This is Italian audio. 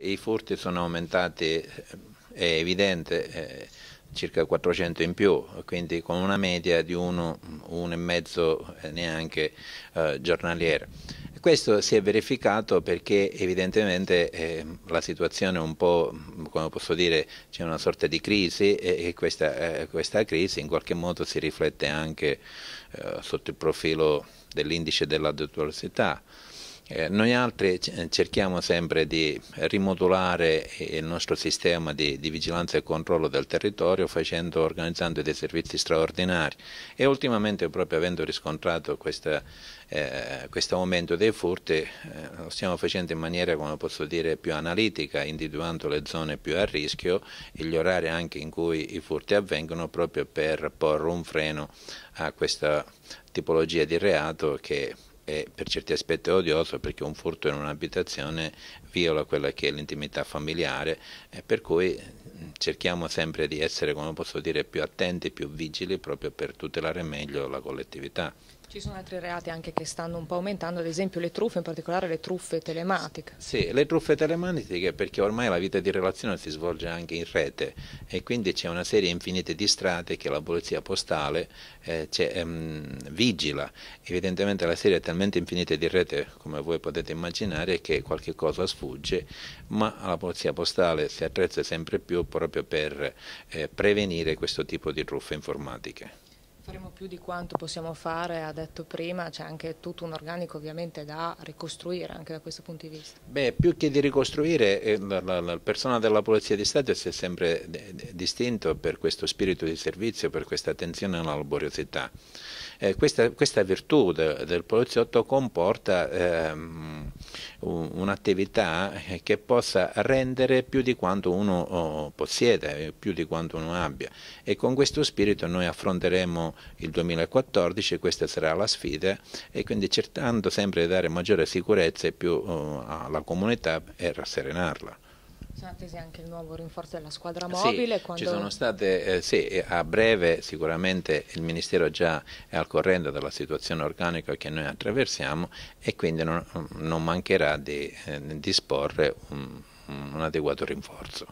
I furti sono aumentati, eh, è evidente, eh, circa 400 in più, quindi con una media di 1,5 eh, neanche eh, giornaliera. Questo si è verificato perché evidentemente eh, la situazione è un po', come posso dire, c'è una sorta di crisi e, e questa, eh, questa, crisi in qualche modo si riflette anche sotto il profilo dell'indice della dottorosità. Eh, noi altri eh, cerchiamo sempre di rimodulare eh, il nostro sistema di, di vigilanza e controllo del territorio facendo, organizzando dei servizi straordinari e ultimamente proprio avendo riscontrato questa, eh, questo aumento dei furti eh, lo stiamo facendo in maniera come posso dire più analitica individuando le zone più a rischio e gli orari anche in cui i furti avvengono proprio per porre un freno a questa tipologia di reato che è per certi aspetti odioso perché un furto in un'abitazione viola quella che è l'intimità familiare eh, per cui mm, cerchiamo sempre di essere, come posso dire, più attenti, più vigili proprio per tutelare meglio la collettività. Ci sono altri reati anche che stanno un po' aumentando, ad esempio le truffe, in particolare le truffe telematiche. Sì, le truffe telematiche perché ormai la vita di relazione si svolge anche in rete e quindi c'è una serie infinita di strade che la polizia postale eh, ehm, vigila. Evidentemente la serie è talmente infinita di rete, come voi potete immaginare, che qualche cosa sfugge, ma la polizia postale si attrezza sempre più proprio per eh, prevenire questo tipo di truffe informatiche. Faremo più di quanto possiamo fare, ha detto prima, c'è anche tutto un organico ovviamente da ricostruire anche da questo punto di vista. Beh, più che di ricostruire, il eh, personale della Polizia di Stato si è sempre distinto per questo spirito di servizio, per questa attenzione alla laboriosità. Eh, questa, questa, virtù de, del poliziotto comporta... Ehm, un'attività che possa rendere più di quanto uno oh, possiede, più di quanto uno abbia e con questo spirito noi affronteremo il 2014, questa sarà la sfida e quindi cercando sempre di dare maggiore sicurezza e più oh, alla comunità e rasserenarla. Sono attesi anche il nuovo rinforzo della squadra mobile. Sì, quando... ci sono state, eh, sì, a breve sicuramente il Ministero già è al corrente della situazione organica che noi attraversiamo e quindi non, non mancherà di eh, disporre un, un adeguato rinforzo.